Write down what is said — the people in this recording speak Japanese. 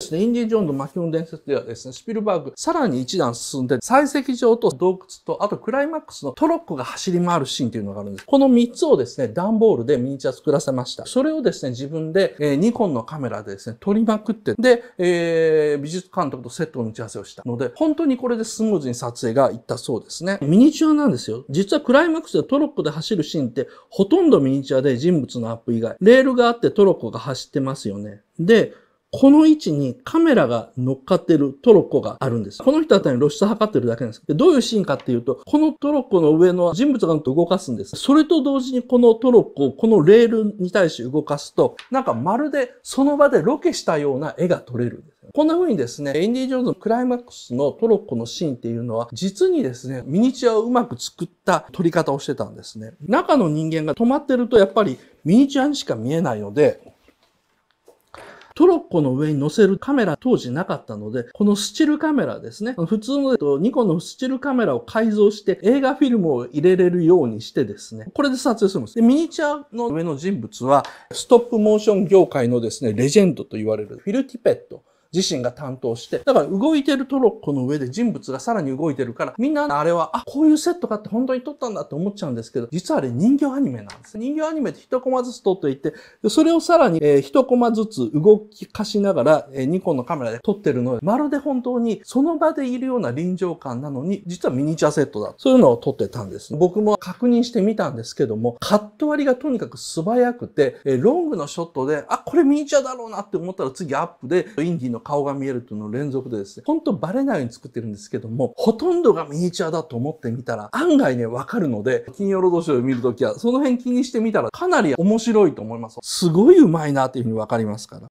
ですね、インディ・ジョーンのキ球ン伝説ではですね、スピルバーグ、さらに一段進んで、採石場と洞窟と、あとクライマックスのトロッコが走り回るシーンというのがあるんです。この三つをですね、段ボールでミニチュア作らせました。それをですね、自分で、えー、ニコンのカメラでですね、撮りまくって、で、えー、美術監督とセットの打ち合わせをしたので、本当にこれでスムーズに撮影がいったそうですね。ミニチュアなんですよ。実はクライマックスでトロッコで走るシーンって、ほとんどミニチュアで人物のアップ以外、レールがあってトロッコが走ってますよね。で、この位置にカメラが乗っかってるトロッコがあるんです。この人あたり露出測ってるだけなんです。でどういうシーンかっていうと、このトロッコの上の人物が動かすんです。それと同時にこのトロッコをこのレールに対して動かすと、なんかまるでその場でロケしたような絵が撮れるんです。こんな風にですね、エンディ・ジョーンズのクライマックスのトロッコのシーンっていうのは、実にですね、ミニチュアをうまく作った撮り方をしてたんですね。中の人間が止まってると、やっぱりミニチュアにしか見えないので、トロッコの上に乗せるカメラ当時なかったので、このスチルカメラですね。普通のとニコのスチルカメラを改造して映画フィルムを入れれるようにしてですね、これで撮影するんです。で、ミニチュアの上の人物は、ストップモーション業界のですね、レジェンドと言われるフィル・ティペット。自身が担当して、だから動いてるトロッコの上で人物がさらに動いてるから、みんなあれは、あ、こういうセットかって本当に撮ったんだって思っちゃうんですけど、実はあれ人形アニメなんです。人形アニメって一コマずつ撮っていて、それをさらに、え1コマずつ動きかしながら、えニコンのカメラで撮ってるので、まるで本当にその場でいるような臨場感なのに、実はミニチュアセットだ。そういうのを撮ってたんです。僕も確認してみたんですけども、カット割りがとにかく素早くて、えロングのショットで、あ、これミニチュアだろうなって思ったら次アップで、インディのの顔が見えるというのを連続でですね、ほんとバレないように作ってるんですけども、ほとんどがミニチュアだと思ってみたら、案外ね、わかるので、金曜ロードショーを見るときは、その辺気にしてみたら、かなり面白いと思います。すごい上手いなっていうふうにわかりますから。